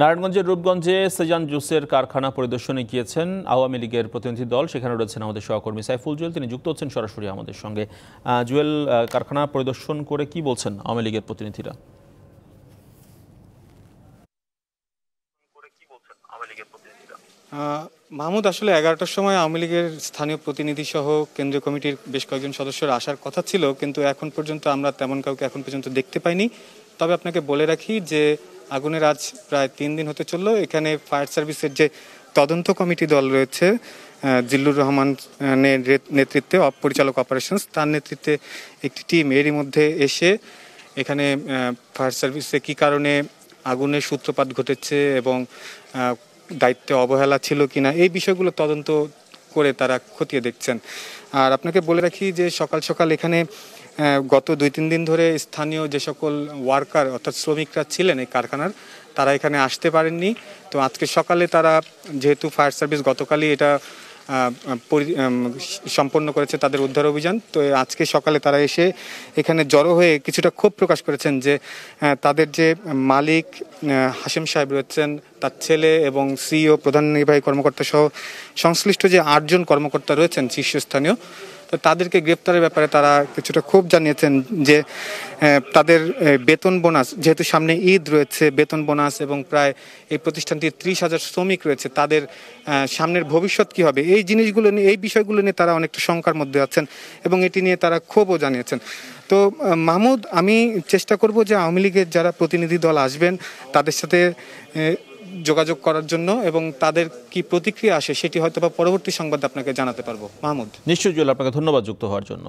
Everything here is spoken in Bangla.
নারায়ণগঞ্জের রূপগঞ্জে সেজান জুসের কারখানা পরিদর্শনে গিয়েছেন আওয়ামী লীগের প্রতিনিধি দল সেখানে রয়েছেন আমাদের সহকর্মী সাইফুল জুয়েল তিনি যুক্ত হচ্ছেন সরাসরি আমাদের সঙ্গে জুয়েল কারখানা পরিদর্শন করে কি বলছেন আওয়ামী লীগের প্রতিনিধিরা মাহমুদ আসলে এগারোটার সময় আওয়ামী লীগের স্থানীয় প্রতিনিধি সহ কেন্দ্রীয় কমিটির বেশ কয়েকজন সদস্যের আসার কথা ছিল কিন্তু এখন পর্যন্ত আমরা তেমন কাউকে এখন পর্যন্ত দেখতে পাইনি তবে আপনাকে বলে রাখি যে আগুনের আজ প্রায় তিন দিন হতে চললো এখানে ফায়ার সার্ভিসের যে তদন্ত কমিটি দল রয়েছে জিল্লুর রহমানের নেতৃত্বে পরিচালক অপারেশনস তার নেতৃত্বে একটি টিম এরই মধ্যে এসে এখানে ফায়ার সার্ভিসে কি কারণে আগুনের সূত্রপাত ঘটেছে এবং দায়িত্বে অবহেলা ছিল কিনা এই বিষয়গুলো তদন্ত করে তারা খতিয়ে দেখছেন আর আপনাকে বলে রাখি যে সকাল সকাল এখানে গত দুই তিন দিন ধরে স্থানীয় যে সকল ওয়ার্কার অর্থাৎ শ্রমিকরা ছিলেন এই কারখানার তারা এখানে আসতে পারেননি তো আজকে সকালে তারা যেহেতু ফায়ার সার্ভিস গতকালই এটা সম্পন্ন করেছে তাদের উদ্ধার অভিযান তো আজকে সকালে তারা এসে এখানে জড়ো হয়ে কিছুটা ক্ষোভ প্রকাশ করেছেন যে তাদের যে মালিক হাসিম সাহেব রয়েছেন তার ছেলে এবং সিইও প্রধান নির্বাহী কর্মকর্তা সহ সংশ্লিষ্ট যে আটজন কর্মকর্তা রয়েছেন শীর্ষস্থানীয় তাদেরকে গ্রেপ্তারের ব্যাপারে তারা কিছুটা ক্ষোভ জানিয়েছেন যে তাদের বেতন বোনাস যেহেতু সামনে ঈদ রয়েছে বেতন বোনাস এবং প্রায় এই প্রতিষ্ঠানটির ত্রিশ হাজার শ্রমিক রয়েছে তাদের সামনের ভবিষ্যৎ কী হবে এই জিনিসগুলো নিয়ে এই বিষয়গুলো নিয়ে তারা অনেকটা শঙ্কার মধ্যে আছেন এবং এটি নিয়ে তারা ক্ষোভও জানিয়েছেন তো মাহমুদ আমি চেষ্টা করব যে আওয়ামী লীগের যারা প্রতিনিধি দল আসবেন তাদের সাথে যোগাযোগ করার জন্য এবং তাদের কি প্রতিক্রিয়া আসে সেটি হয়তো বা পরবর্তী সংবাদ আপনাকে জানাতে পারবো মাহমুদ নিশ্চয়ই আপনাকে ধন্যবাদ যুক্ত হওয়ার জন্য